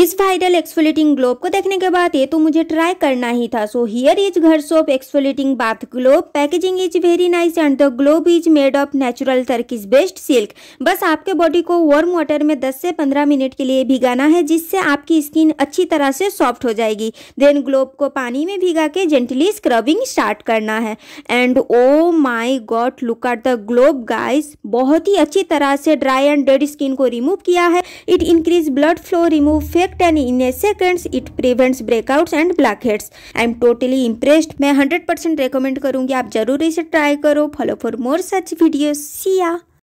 इस फाइडल एक्सफोलेटिंग ग्लोब को देखने के बाद ये तो मुझे ट्राई करना ही था so here is Ghar soap exfoliating bath glove packaging is very nice and the glove is made of natural Turkish best silk बस आपके बॉडी को वार्म वाटर में 10 से 15 मिनट के लिए भिगाना है जिससे आपकी स्किन अच्छी तरह से सॉफ्ट हो जाएगी देन ग्लोब को पानी में भिगा के जेंटली स्क्रबिंग स्टार्ट करना है and oh my god look at the glove guys बहुत ही अच्छी तरह से ड्राई एंड डेड स्किन को रिमूव किया है it increase blood flow remove fake react and in a seconds it prevents breakouts and blackheads. I am totally impressed. मैं 100% percent recommend करूंगी आप जरूर इसे ट्राई करो follow for more such video Siya